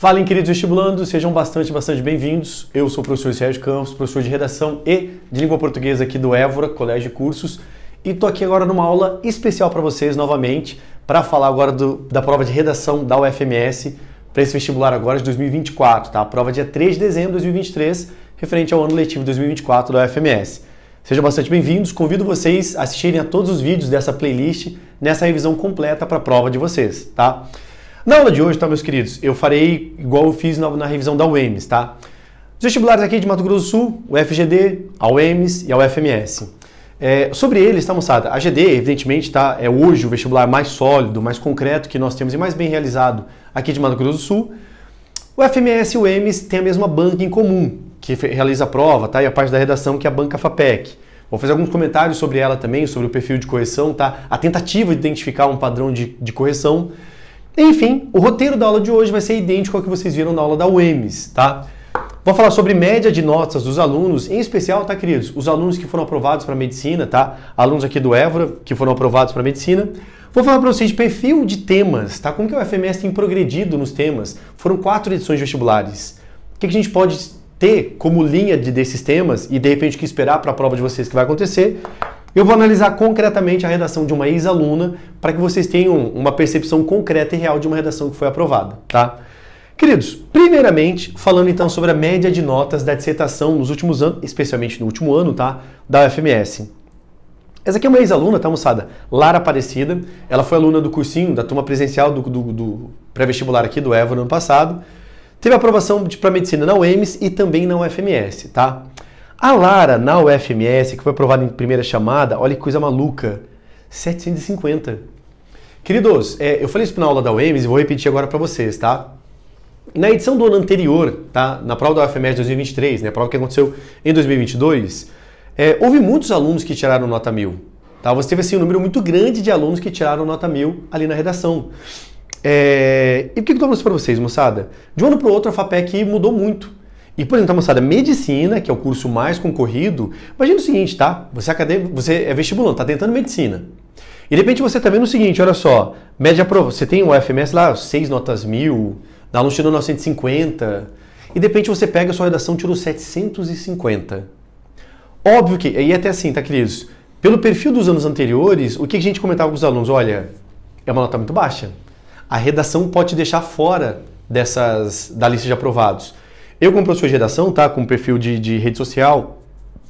Falem, queridos vestibulandos, sejam bastante, bastante bem-vindos. Eu sou o professor Sérgio Campos, professor de redação e de língua portuguesa aqui do Évora, Colégio de Cursos, e estou aqui agora numa aula especial para vocês novamente, para falar agora do, da prova de redação da UFMS para esse vestibular agora de 2024, tá? A prova dia 3 de dezembro de 2023, referente ao ano letivo 2024 da UFMS. Sejam bastante bem-vindos, convido vocês a assistirem a todos os vídeos dessa playlist nessa revisão completa para a prova de vocês, tá? Na aula de hoje, tá, meus queridos, eu farei igual eu fiz na, na revisão da UEMS, tá? Os vestibulares aqui de Mato Grosso do Sul, o FGD, a UEMS e a UFMS. É, sobre eles, tá, moçada? A GD, evidentemente, tá, é hoje o vestibular mais sólido, mais concreto que nós temos e mais bem realizado aqui de Mato Grosso do Sul. O FMS e o EMS têm a mesma banca em comum, que realiza a prova, tá? E a parte da redação, que é a banca FAPEC. Vou fazer alguns comentários sobre ela também, sobre o perfil de correção, tá? A tentativa de identificar um padrão de, de correção. Enfim, o roteiro da aula de hoje vai ser idêntico ao que vocês viram na aula da UEMS, tá? Vou falar sobre média de notas dos alunos, em especial, tá, queridos? Os alunos que foram aprovados para medicina, tá? Alunos aqui do Évora que foram aprovados para medicina. Vou falar para vocês de perfil de temas, tá? Como que o FMS tem progredido nos temas? Foram quatro edições vestibulares. O que, que a gente pode ter como linha de, desses temas e de repente o que esperar para a prova de vocês que vai acontecer? Eu vou analisar concretamente a redação de uma ex-aluna para que vocês tenham uma percepção concreta e real de uma redação que foi aprovada, tá? Queridos, primeiramente, falando então sobre a média de notas da dissertação nos últimos anos, especialmente no último ano, tá? Da UFMS. Essa aqui é uma ex-aluna, tá, moçada? Lara Aparecida. Ela foi aluna do cursinho, da turma presencial do, do, do pré-vestibular aqui do Évora no ano passado. Teve aprovação para medicina na UEMS e também na UFMS, tá? A Lara, na UFMS, que foi aprovada em primeira chamada, olha que coisa maluca, 750. Queridos, é, eu falei isso na aula da UEMS e vou repetir agora para vocês, tá? Na edição do ano anterior, tá? Na prova da UFMS 2023, né? A prova que aconteceu em 2022, é, houve muitos alunos que tiraram nota mil. Tá? Você teve assim, um número muito grande de alunos que tiraram nota mil ali na redação. É... E por que eu estou falando isso para vocês, moçada? De um ano para o outro, a FAPEC mudou muito. E por exemplo, tá moçada, medicina, que é o curso mais concorrido, imagina o seguinte, tá? Você é, acadêmico, você é vestibulando, tá tentando medicina. E de repente você tá vendo o seguinte, olha só, média prova, você tem o FMS lá, seis notas mil, dá aluno tirou 950, e de repente você pega a sua redação tirou 750. Óbvio que, e até assim, tá, queridos? Pelo perfil dos anos anteriores, o que a gente comentava com os alunos? Olha, é uma nota muito baixa. A redação pode deixar fora dessas da lista de aprovados. Eu, como professor de redação, tá, com perfil de, de rede social,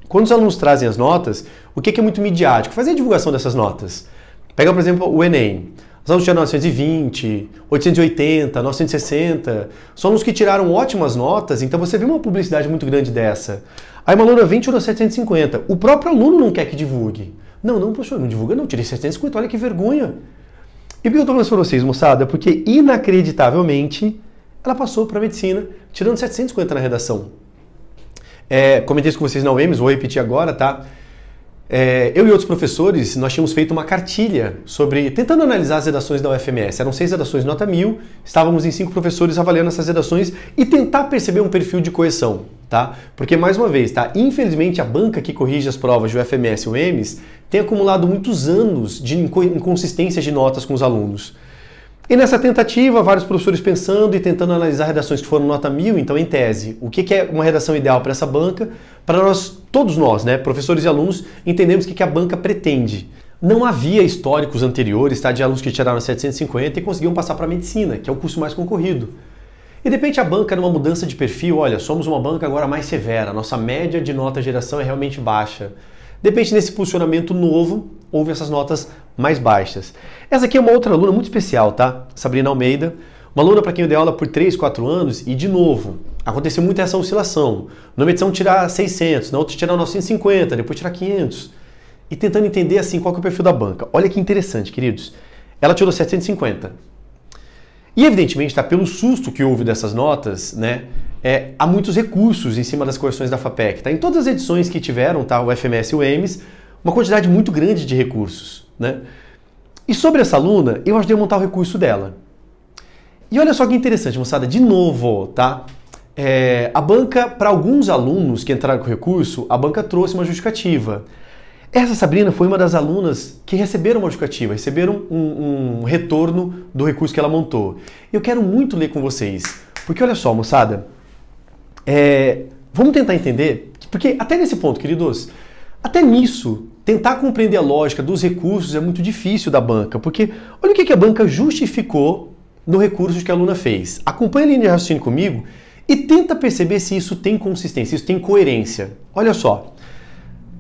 quando os alunos trazem as notas, o que é, é muito midiático? Fazer a divulgação dessas notas. Pega, por exemplo, o Enem. Os alunos tiraram 920, 880, 960. São alunos que tiraram ótimas notas, então você vê uma publicidade muito grande dessa. Aí uma aluna 20 tirou 750. O próprio aluno não quer que divulgue. Não, não, professor, não divulga, não. Tirei 750, olha que vergonha. E por que eu estou falando isso para vocês, moçada? É porque, inacreditavelmente, ela passou para medicina tirando 750 na redação. É, comentei isso com vocês na UEMS, vou repetir agora, tá? É, eu e outros professores, nós tínhamos feito uma cartilha sobre, tentando analisar as redações da UFMS. Eram seis redações nota mil, estávamos em cinco professores avaliando essas redações e tentar perceber um perfil de coesão, tá? Porque, mais uma vez, tá? Infelizmente, a banca que corrige as provas de UFMS e UEMS tem acumulado muitos anos de inconsistência de notas com os alunos. E nessa tentativa, vários professores pensando e tentando analisar redações que foram nota mil, então em tese, o que é uma redação ideal para essa banca, para nós, todos nós, né, professores e alunos, entendemos o que a banca pretende. Não havia históricos anteriores tá, de alunos que tiraram 750 e conseguiam passar para medicina, que é o curso mais concorrido. E de repente a banca, numa mudança de perfil, olha, somos uma banca agora mais severa, nossa média de nota geração é realmente baixa. Depende desse funcionamento novo, houve essas notas mais baixas. Essa aqui é uma outra aluna muito especial, tá? Sabrina Almeida, uma aluna para quem eu dei aula por 3, 4 anos e, de novo, aconteceu muito essa oscilação. Numa edição tirar 600, na outra tirar 950, depois tirar 500. E tentando entender, assim, qual é o perfil da banca. Olha que interessante, queridos. Ela tirou 750. E, evidentemente, tá, pelo susto que houve dessas notas, né? é, há muitos recursos em cima das correções da FAPEC. Tá? Em todas as edições que tiveram, tá? o FMS e o EMS, uma quantidade muito grande de recursos. Né? E sobre essa aluna, eu ajudei a montar o recurso dela. E olha só que interessante, moçada, de novo, tá? É, a banca, para alguns alunos que entraram com o recurso, a banca trouxe uma justificativa. Essa Sabrina foi uma das alunas que receberam uma justificativa, receberam um, um retorno do recurso que ela montou. Eu quero muito ler com vocês, porque olha só, moçada, é, vamos tentar entender, porque até nesse ponto, queridos, até nisso, tentar compreender a lógica dos recursos é muito difícil da banca, porque olha o que a banca justificou no recurso que a aluna fez. Acompanhe a linha de raciocínio comigo e tenta perceber se isso tem consistência, se isso tem coerência. Olha só.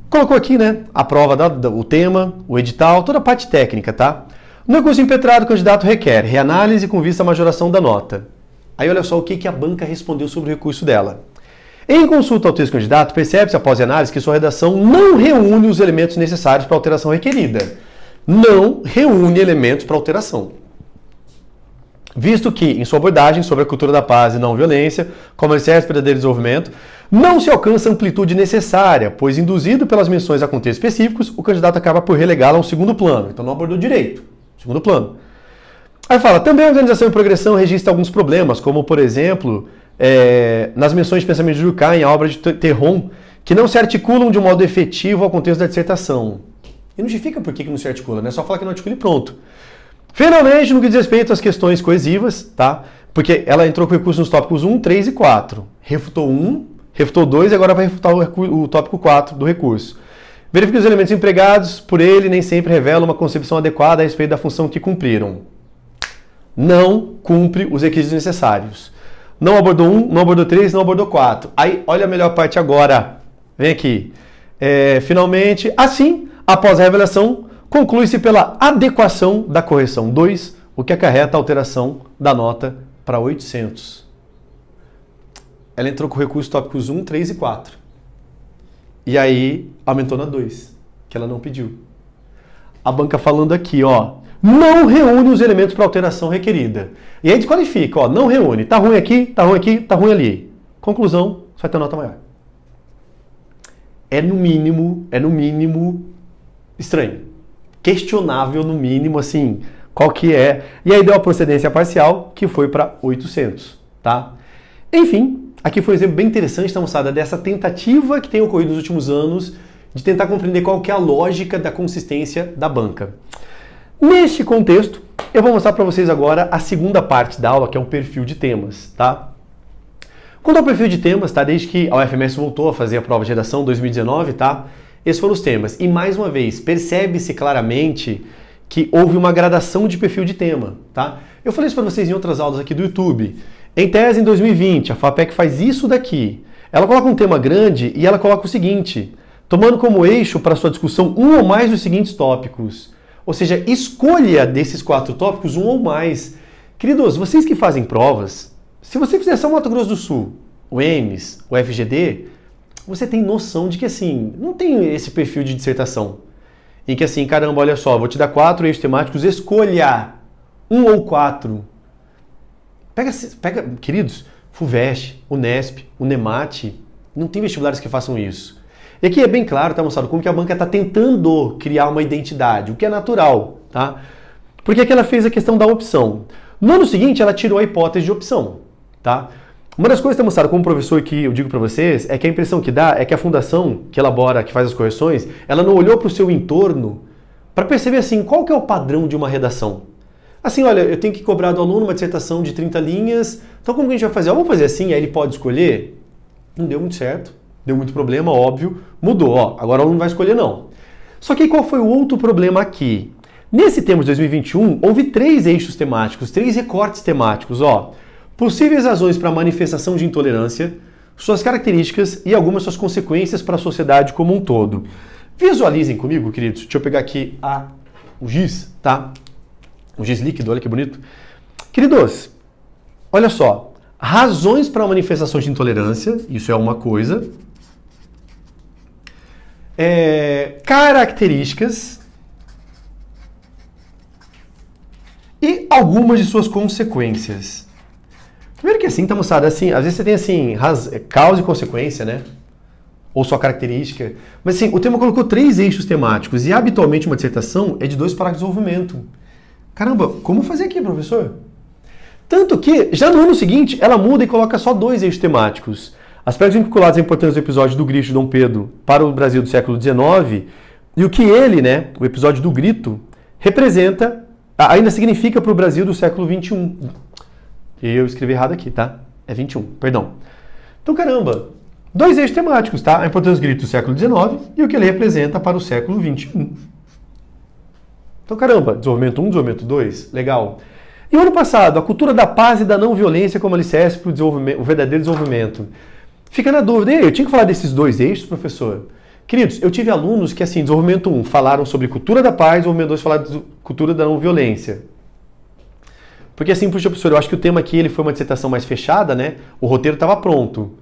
Colocou aqui, né? A prova, da, da, o tema, o edital, toda a parte técnica, tá? No recurso impetrado, o candidato requer reanálise com vista à majoração da nota. Aí olha só o que, que a banca respondeu sobre o recurso dela. Em consulta ao texto candidato, percebe-se após análise que sua redação não reúne os elementos necessários para a alteração requerida. Não reúne elementos para alteração. Visto que, em sua abordagem sobre a cultura da paz e não violência, como alicerce verdadeiro desenvolvimento, não se alcança a amplitude necessária, pois, induzido pelas menções a contextos específicos, o candidato acaba por relegá-la a um segundo plano. Então, não abordou direito. Segundo plano. Aí fala, também a organização em progressão registra alguns problemas, como, por exemplo, é, nas menções de pensamento de Durkheim, a obra de Terron, que não se articulam de um modo efetivo ao contexto da dissertação. E não justifica por que não se articula, né? Só fala que não articula e pronto. Finalmente, no que diz respeito às questões coesivas, tá? Porque ela entrou com recurso nos tópicos 1, 3 e 4. Refutou 1, refutou 2 e agora vai refutar o, o tópico 4 do recurso. Verifique os elementos empregados por ele nem sempre revela uma concepção adequada a respeito da função que cumpriram não cumpre os requisitos necessários. Não abordou um, não abordou três, não abordou quatro. Aí, olha a melhor parte agora. Vem aqui. É, finalmente, assim, após a revelação, conclui-se pela adequação da correção 2, o que acarreta a alteração da nota para 800. Ela entrou com recursos tópicos 1, 3 e 4. E aí, aumentou na 2, que ela não pediu a banca falando aqui, ó, não reúne os elementos para alteração requerida. E aí desqualifica, ó, não reúne. Tá ruim aqui, tá ruim aqui, tá ruim ali. Conclusão, você vai ter nota maior. É no mínimo, é no mínimo estranho. Questionável no mínimo, assim, qual que é. E aí deu a procedência parcial, que foi para 800, tá? Enfim, aqui foi um exemplo bem interessante, tá, moçada, dessa tentativa que tem ocorrido nos últimos anos de tentar compreender qual que é a lógica da consistência da banca. Neste contexto, eu vou mostrar para vocês agora a segunda parte da aula, que é o perfil de temas, tá? Quanto ao perfil de temas, tá? Desde que a UFMS voltou a fazer a prova de redação 2019, tá? Esses foram os temas. E mais uma vez, percebe-se claramente que houve uma gradação de perfil de tema, tá? Eu falei isso para vocês em outras aulas aqui do YouTube. Em tese, em 2020, a FAPEC faz isso daqui. Ela coloca um tema grande e ela coloca o seguinte: tomando como eixo para sua discussão um ou mais dos seguintes tópicos. Ou seja, escolha desses quatro tópicos um ou mais. Queridos, vocês que fazem provas, se você fizer o Mato Grosso do Sul, o EMS, o FGD, você tem noção de que assim, não tem esse perfil de dissertação. Em que assim, caramba, olha só, vou te dar quatro eixos temáticos, escolha um ou quatro. Pega, pega queridos, FUVEST, UNESP, UNEMAT, não tem vestibulares que façam isso. E aqui é bem claro, tá, moçada, como que a banca está tentando criar uma identidade, o que é natural, tá? Porque aqui ela fez a questão da opção. No ano seguinte, ela tirou a hipótese de opção, tá? Uma das coisas, está mostrado como professor que eu digo para vocês, é que a impressão que dá é que a fundação que elabora, que faz as correções, ela não olhou para o seu entorno para perceber, assim, qual que é o padrão de uma redação. Assim, olha, eu tenho que cobrar do aluno uma dissertação de 30 linhas, então como que a gente vai fazer? Ah, vamos fazer assim, aí ele pode escolher? Não deu muito certo deu muito problema, óbvio, mudou. Ó, agora ela não vai escolher não. Só que qual foi o outro problema aqui? Nesse termo de 2021, houve três eixos temáticos, três recortes temáticos, ó. Possíveis razões para manifestação de intolerância, suas características e algumas suas consequências para a sociedade como um todo. Visualizem comigo, queridos. Deixa eu pegar aqui a, o giz, tá? O giz líquido, olha que bonito. Queridos, olha só. Razões para manifestação de intolerância, isso é uma coisa é, características e algumas de suas consequências. Primeiro que assim, tá moçada, assim, às vezes você tem assim, é, causa e consequência, né? Ou só característica. Mas assim, o tema colocou três eixos temáticos e habitualmente uma dissertação é de dois parágrafos de desenvolvimento. Caramba, como fazer aqui, professor? Tanto que, já no ano seguinte, ela muda e coloca só dois eixos temáticos. Aspectos vinculados à importância do episódio do Grito de Dom Pedro para o Brasil do século XIX e o que ele, né, o episódio do Grito, representa, ainda significa para o Brasil do século XXI. Eu escrevi errado aqui, tá? É 21, perdão. Então, caramba, dois eixos temáticos, tá? A importância do grito do século XIX e o que ele representa para o século XXI. Então, caramba, desenvolvimento 1, desenvolvimento 2, legal. E o ano passado, a cultura da paz e da não violência como alicerce para o, desenvolvimento, o verdadeiro desenvolvimento fica na dúvida, eu tinha que falar desses dois eixos, professor? Queridos, eu tive alunos que, assim, desenvolvimento 1 falaram sobre cultura da paz, desenvolvimento 2 falaram de cultura da não violência. Porque assim, puxa, professor, eu acho que o tema aqui ele foi uma dissertação mais fechada, né? O roteiro estava pronto.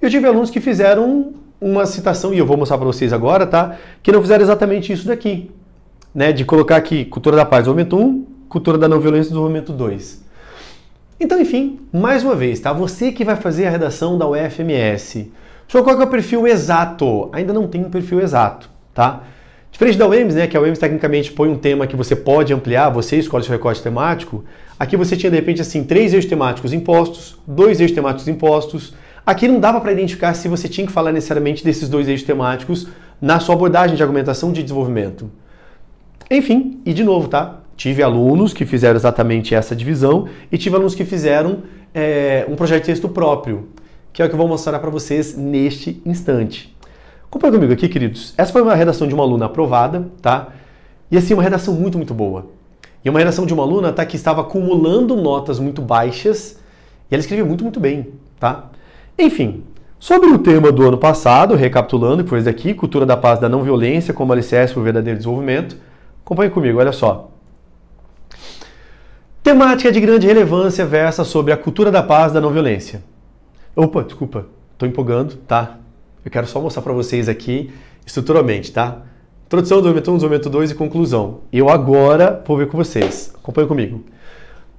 Eu tive alunos que fizeram uma citação, e eu vou mostrar para vocês agora, tá? Que não fizeram exatamente isso daqui, né? De colocar aqui cultura da paz, desenvolvimento 1, cultura da não violência, desenvolvimento 2. Então, enfim, mais uma vez, tá? Você que vai fazer a redação da UFMS. Só qual é o perfil exato? Ainda não tem um perfil exato, tá? Diferente da UEMS, né, que a UEMS tecnicamente põe um tema que você pode ampliar, você escolhe seu recorte temático, aqui você tinha de repente assim três eixos temáticos impostos, dois eixos temáticos impostos. Aqui não dava para identificar se você tinha que falar necessariamente desses dois eixos temáticos na sua abordagem de argumentação de desenvolvimento. Enfim, e de novo, tá? Tive alunos que fizeram exatamente essa divisão e tive alunos que fizeram é, um projeto de texto próprio, que é o que eu vou mostrar para vocês neste instante. Acompanhe comigo aqui, queridos. Essa foi uma redação de uma aluna aprovada, tá? E assim, uma redação muito, muito boa. E uma redação de uma aluna tá, que estava acumulando notas muito baixas e ela escreveu muito, muito bem, tá? Enfim, sobre o tema do ano passado, recapitulando, que foi esse daqui, Cultura da Paz da Não Violência como alicerce para o verdadeiro desenvolvimento, acompanhe comigo, olha só. Temática de grande relevância versa sobre a cultura da paz da não violência. Opa, desculpa, estou empolgando, tá? Eu quero só mostrar para vocês aqui estruturalmente, tá? Introdução do momento 1, momento 2 e conclusão. Eu agora vou ver com vocês. Acompanhe comigo.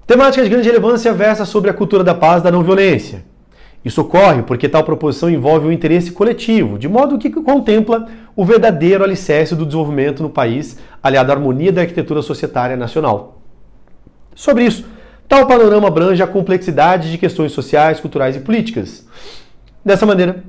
Temática de grande relevância versa sobre a cultura da paz da não violência. Isso ocorre porque tal proposição envolve o interesse coletivo, de modo que contempla o verdadeiro alicerce do desenvolvimento no país, aliado à harmonia da arquitetura societária nacional sobre isso. Tal panorama abrange a complexidade de questões sociais, culturais e políticas. Dessa maneira,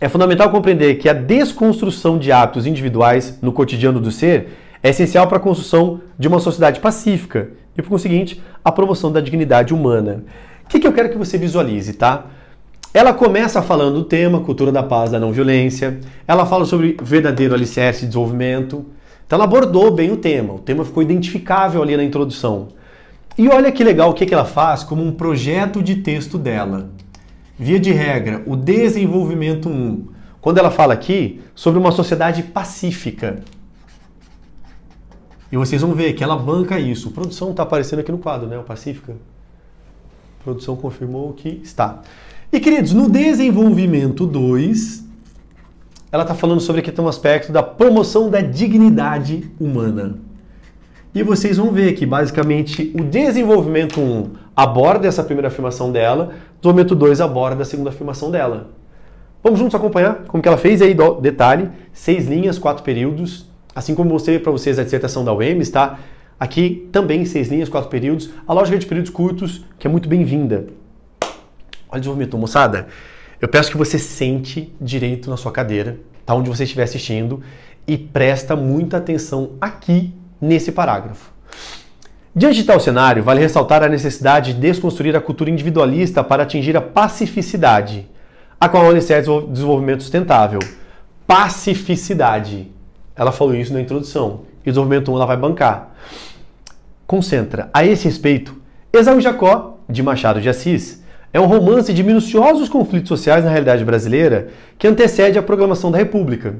é fundamental compreender que a desconstrução de hábitos individuais no cotidiano do ser é essencial para a construção de uma sociedade pacífica e, por conseguinte, a promoção da dignidade humana. O que, que eu quero que você visualize, tá? Ela começa falando do tema cultura da paz, da não violência. Ela fala sobre verdadeiro alicerce de desenvolvimento. Então ela abordou bem o tema. O tema ficou identificável ali na introdução. E olha que legal o que, que ela faz como um projeto de texto dela. Via de regra, o desenvolvimento 1. Quando ela fala aqui sobre uma sociedade pacífica. E vocês vão ver que ela banca isso. Produção está aparecendo aqui no quadro, né? O Pacífica. Produção confirmou que está. E queridos, no desenvolvimento 2, ela está falando sobre aqui tem um aspecto da promoção da dignidade humana. E vocês vão ver que basicamente o desenvolvimento 1 aborda essa primeira afirmação dela, desenvolvimento 2 aborda a segunda afirmação dela. Vamos juntos acompanhar como que ela fez aí, detalhe, seis linhas, quatro períodos, assim como mostrei para vocês a dissertação da UEMS, tá? Aqui também seis linhas, quatro períodos, a lógica de períodos curtos, que é muito bem-vinda. Olha o desenvolvimento, moçada. Eu peço que você sente direito na sua cadeira, tá onde você estiver assistindo, e presta muita atenção aqui nesse parágrafo. Diante de tal cenário, vale ressaltar a necessidade de desconstruir a cultura individualista para atingir a pacificidade, a qual a é o Desenvolvimento Sustentável. Pacificidade. Ela falou isso na introdução. E o desenvolvimento 1 ela vai bancar. Concentra. A esse respeito, Exau Jacó, de Machado de Assis, é um romance de minuciosos conflitos sociais na realidade brasileira que antecede a proclamação da República.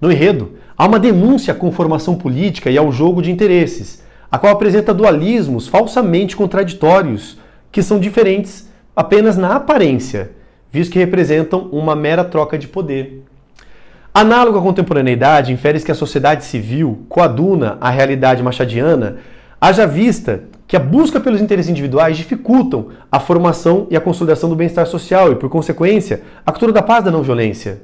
No enredo, há uma denúncia à conformação política e ao jogo de interesses, a qual apresenta dualismos falsamente contraditórios, que são diferentes apenas na aparência, visto que representam uma mera troca de poder. Análogo à contemporaneidade, infere-se que a sociedade civil coaduna a realidade machadiana, haja vista que a busca pelos interesses individuais dificultam a formação e a consolidação do bem-estar social e, por consequência, a cultura da paz da não violência.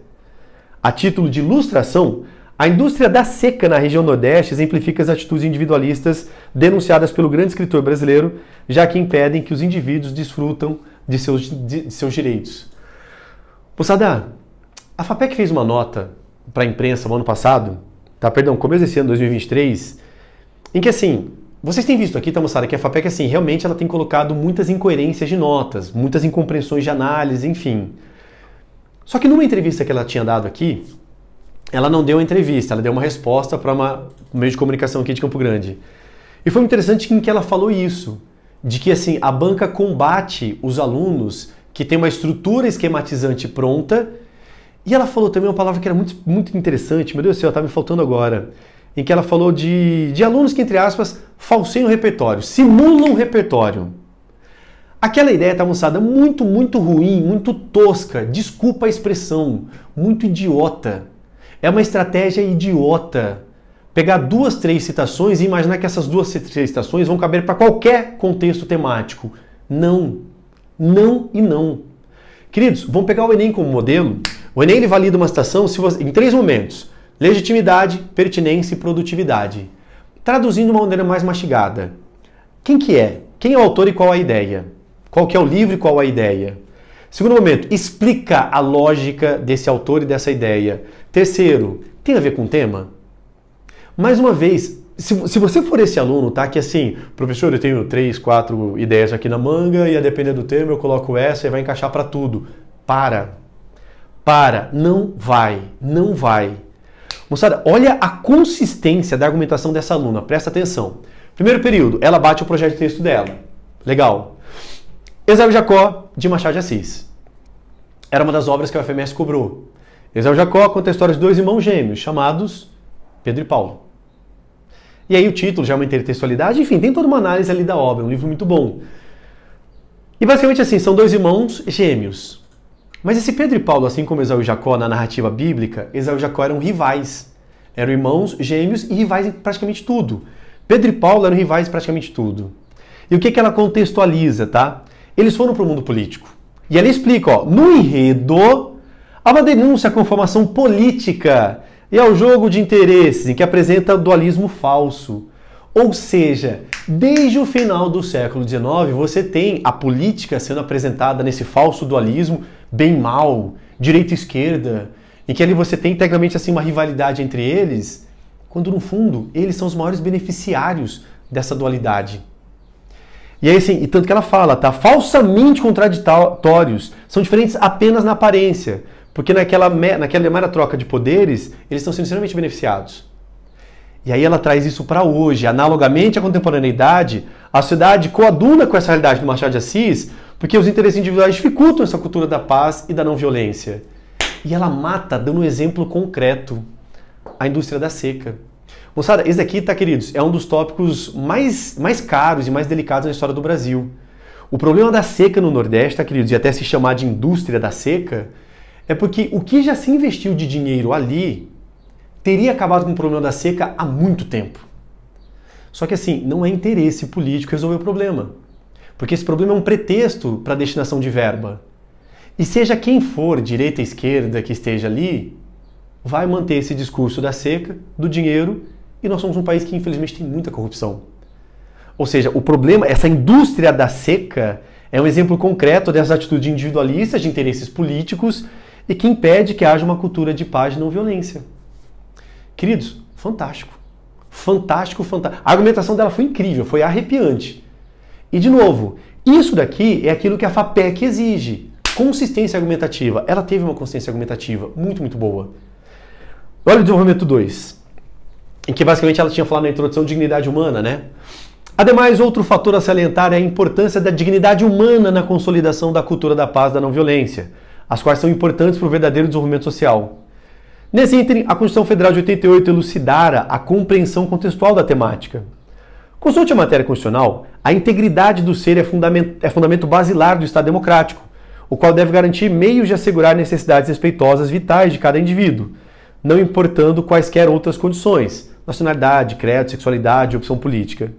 A título de ilustração, a indústria da seca na região Nordeste exemplifica as atitudes individualistas denunciadas pelo grande escritor brasileiro, já que impedem que os indivíduos desfrutam de seus, de, de seus direitos. Moçada, a FAPEC fez uma nota para a imprensa no ano passado, tá? Perdão, começo desse ano, 2023, em que assim, vocês têm visto aqui, tá, moçada, que a FAPEC, assim, realmente ela tem colocado muitas incoerências de notas, muitas incompreensões de análise, enfim. Só que numa entrevista que ela tinha dado aqui, ela não deu a entrevista, ela deu uma resposta para um meio de comunicação aqui de Campo Grande. E foi interessante em que ela falou isso, de que assim a banca combate os alunos que tem uma estrutura esquematizante pronta. E ela falou também uma palavra que era muito, muito interessante, meu Deus do céu, tá me faltando agora, em que ela falou de, de alunos que, entre aspas, falseiam o repertório, simulam o repertório. Aquela ideia, tá moçada, muito, muito ruim, muito tosca, desculpa a expressão, muito idiota. É uma estratégia idiota. Pegar duas, três citações e imaginar que essas duas, três citações vão caber para qualquer contexto temático. Não. Não e não. Queridos, vamos pegar o Enem como modelo. O Enem ele valida uma citação você... em três momentos: legitimidade, pertinência e produtividade. Traduzindo de uma maneira mais mastigada. Quem que é? Quem é o autor e qual a ideia? Qual que é o livro e qual a ideia? Segundo momento, explica a lógica desse autor e dessa ideia. Terceiro, tem a ver com o tema? Mais uma vez, se, se você for esse aluno, tá? Que assim, professor, eu tenho três, quatro ideias aqui na manga e a depender do tema eu coloco essa e vai encaixar para tudo. Para. Para. Não vai. Não vai. Moçada, olha a consistência da argumentação dessa aluna. Presta atenção. Primeiro período, ela bate o projeto de texto dela. Legal. Esaú Jacó, de Machado de Assis. Era uma das obras que a UFMS cobrou. Esaú Jacó conta a história de dois irmãos gêmeos, chamados Pedro e Paulo. E aí o título já é uma intertextualidade, enfim, tem toda uma análise ali da obra, é um livro muito bom. E basicamente assim, são dois irmãos gêmeos. Mas esse Pedro e Paulo, assim como Esaú e Jacó na narrativa bíblica, Esaú e Jacó eram rivais. Eram irmãos gêmeos e rivais em praticamente tudo. Pedro e Paulo eram rivais em praticamente tudo. E o que, que ela contextualiza, tá? eles foram para o mundo político. E ela explica, ó, no enredo, há uma denúncia com formação política e ao é jogo de interesses, em que apresenta dualismo falso. Ou seja, desde o final do século XIX, você tem a política sendo apresentada nesse falso dualismo bem mal, direita e esquerda, em que ali você tem tecnicamente assim uma rivalidade entre eles, quando no fundo eles são os maiores beneficiários dessa dualidade. E aí, sim. e tanto que ela fala, tá? Falsamente contraditórios, são diferentes apenas na aparência, porque naquela, naquela mera troca de poderes, eles estão sendo extremamente beneficiados. E aí ela traz isso para hoje. Analogamente à contemporaneidade, a sociedade coaduna com essa realidade do Machado de Assis, porque os interesses individuais dificultam essa cultura da paz e da não violência. E ela mata, dando um exemplo concreto, a indústria da seca. Moçada, esse aqui, tá, queridos, é um dos tópicos mais, mais caros e mais delicados na história do Brasil. O problema da seca no Nordeste, tá, queridos, e até se chamar de indústria da seca, é porque o que já se investiu de dinheiro ali teria acabado com o problema da seca há muito tempo. Só que assim, não é interesse político resolver o problema. Porque esse problema é um pretexto para a destinação de verba. E seja quem for, direita, esquerda, que esteja ali, vai manter esse discurso da seca, do dinheiro e nós somos um país que infelizmente tem muita corrupção. Ou seja, o problema, essa indústria da seca é um exemplo concreto dessa atitude individualista de interesses políticos e que impede que haja uma cultura de paz e não violência. Queridos, fantástico. Fantástico, fantástico. A argumentação dela foi incrível, foi arrepiante. E de novo, isso daqui é aquilo que a FAPEC exige. Consistência argumentativa. Ela teve uma consistência argumentativa muito, muito boa. Olha o desenvolvimento 2 em que basicamente ela tinha falado na introdução dignidade humana, né? Ademais, outro fator a salientar é a importância da dignidade humana na consolidação da cultura da paz e da não violência, as quais são importantes para o verdadeiro desenvolvimento social. Nesse item, a Constituição Federal de 88 elucidara a compreensão contextual da temática. Consulte a matéria constitucional, a integridade do ser é é fundamento basilar do Estado democrático, o qual deve garantir meios de assegurar necessidades respeitosas vitais de cada indivíduo, não importando quaisquer outras condições, nacionalidade, credo, sexualidade, opção política.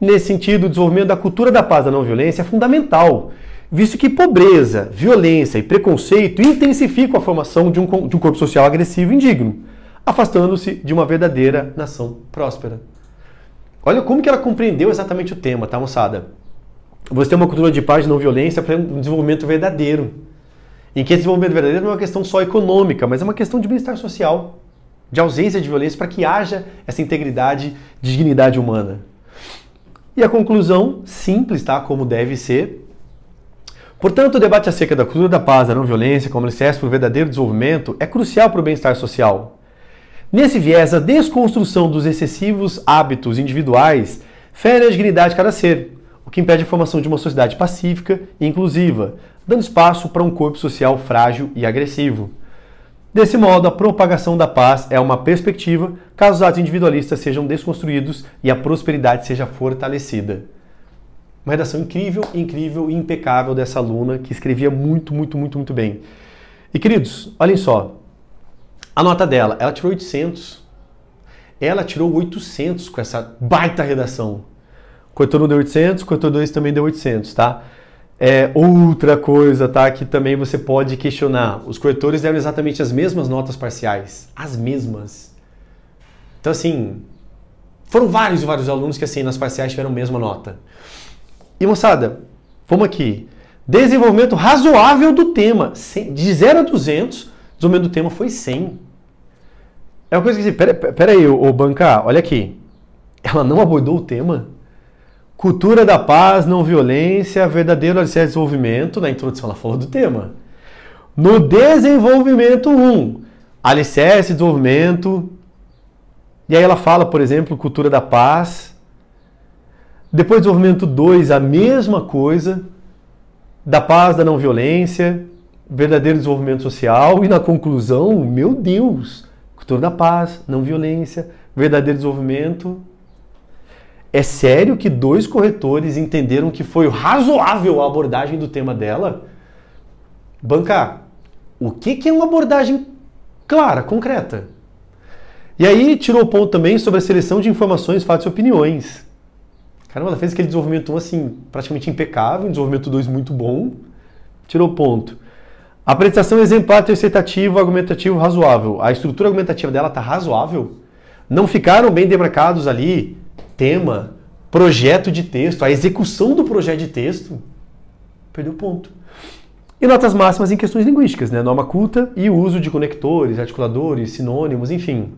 Nesse sentido, o desenvolvimento da cultura da paz e da não violência é fundamental, visto que pobreza, violência e preconceito intensificam a formação de um, de um corpo social agressivo e indigno, afastando-se de uma verdadeira nação próspera. Olha como que ela compreendeu exatamente o tema, tá, moçada? Você tem uma cultura de paz e não violência para um desenvolvimento verdadeiro em que esse desenvolvimento verdadeiro não é uma questão só econômica, mas é uma questão de bem-estar social, de ausência de violência, para que haja essa integridade, dignidade humana. E a conclusão, simples, tá? Como deve ser. Portanto, o debate acerca da cultura da paz, da não violência, como alicerce para o verdadeiro desenvolvimento, é crucial para o bem-estar social. Nesse viés, a desconstrução dos excessivos hábitos individuais fere a dignidade de cada ser, o que impede a formação de uma sociedade pacífica e inclusiva, dando espaço para um corpo social frágil e agressivo. Desse modo, a propagação da paz é uma perspectiva caso os atos individualistas sejam desconstruídos e a prosperidade seja fortalecida. Uma redação incrível, incrível e impecável dessa aluna que escrevia muito, muito, muito, muito bem. E queridos, olhem só. A nota dela, ela tirou 800. Ela tirou 800 com essa baita redação. Corretor 1 deu 800, corretor 2 também deu 800, tá? É outra coisa, tá? Que também você pode questionar. Os corretores deram exatamente as mesmas notas parciais. As mesmas. Então, assim, foram vários e vários alunos que, assim, nas parciais tiveram a mesma nota. E, moçada, vamos aqui. Desenvolvimento razoável do tema. De 0 a 200, desenvolvimento do tema foi 100. É uma coisa que, assim, peraí, pera, pera aí, ô Banca, olha aqui. Ela não abordou o tema? Cultura da paz, não violência, verdadeiro alicerce de desenvolvimento. Na introdução ela falou do tema. No desenvolvimento 1, alicerce de desenvolvimento. E aí ela fala, por exemplo, cultura da paz. Depois desenvolvimento 2, a mesma coisa. Da paz, da não violência, verdadeiro desenvolvimento social. E na conclusão, meu Deus, cultura da paz, não violência, verdadeiro desenvolvimento é sério que dois corretores entenderam que foi razoável a abordagem do tema dela? Banca, o que, que é uma abordagem clara, concreta? E aí tirou ponto também sobre a seleção de informações, fatos e opiniões. Caramba, ela fez aquele desenvolvimento um assim, praticamente impecável, um desenvolvimento 2 muito bom. Tirou ponto. Apresentação é exemplar, terceitativo, argumentativo, razoável. A estrutura argumentativa dela tá razoável. Não ficaram bem demarcados ali tema, projeto de texto, a execução do projeto de texto, perdeu ponto. E notas máximas em questões linguísticas, né? Norma culta e uso de conectores, articuladores, sinônimos, enfim.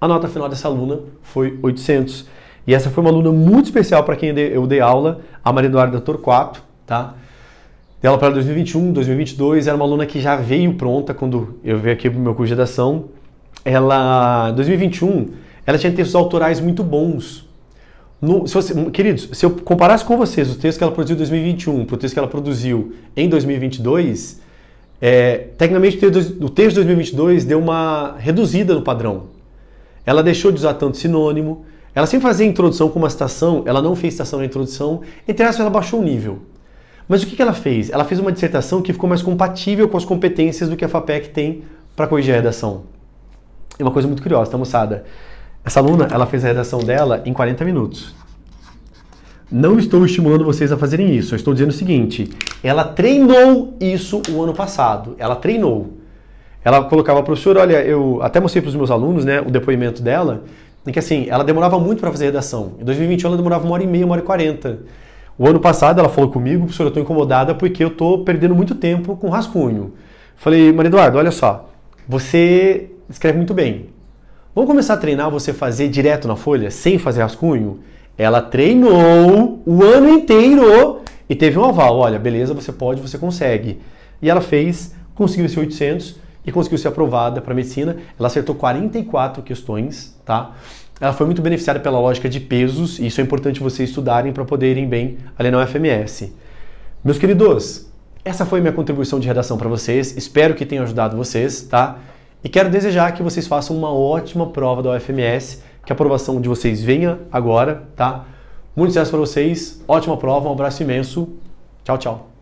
A nota final dessa aluna foi 800. E essa foi uma aluna muito especial para quem eu dei aula, a Maria Eduarda Torquato, tá? dela para 2021, 2022, era uma aluna que já veio pronta quando eu veio aqui para o meu curso de redação. Ela, 2021, ela tinha textos autorais muito bons. No, se você, queridos, se eu comparasse com vocês o texto que ela produziu em 2021 para o texto que ela produziu em 2022, é, tecnicamente o texto de 2022 deu uma reduzida no padrão. Ela deixou de usar tanto sinônimo, ela sempre fazia introdução com uma citação, ela não fez citação na introdução, entre aspas, ela baixou o nível. Mas o que ela fez? Ela fez uma dissertação que ficou mais compatível com as competências do que a FAPEC tem para corrigir a redação. É uma coisa muito curiosa, tá, moçada? Essa aluna, ela fez a redação dela em 40 minutos. Não estou estimulando vocês a fazerem isso, eu estou dizendo o seguinte: ela treinou isso o ano passado, ela treinou. Ela colocava, professor, olha, eu até mostrei para os meus alunos né, o depoimento dela, em que assim, ela demorava muito para fazer a redação. Em 2021 ela demorava uma hora e meia, uma hora e quarenta. O ano passado ela falou comigo, professor, eu estou incomodada porque eu estou perdendo muito tempo com rascunho. Falei, Maria Eduardo, olha só, você escreve muito bem, Vamos começar a treinar você fazer direto na folha, sem fazer rascunho? Ela treinou o ano inteiro e teve um aval. Olha, beleza, você pode, você consegue. E ela fez, conseguiu esse 800 e conseguiu ser aprovada para medicina. Ela acertou 44 questões, tá? Ela foi muito beneficiada pela lógica de pesos, e isso é importante vocês estudarem para poderem bem ali na UFMS. Meus queridos, essa foi minha contribuição de redação para vocês. Espero que tenha ajudado vocês, tá? E quero desejar que vocês façam uma ótima prova da UFMS, que a aprovação de vocês venha agora, tá? Muito sucesso para vocês, ótima prova, um abraço imenso. Tchau, tchau.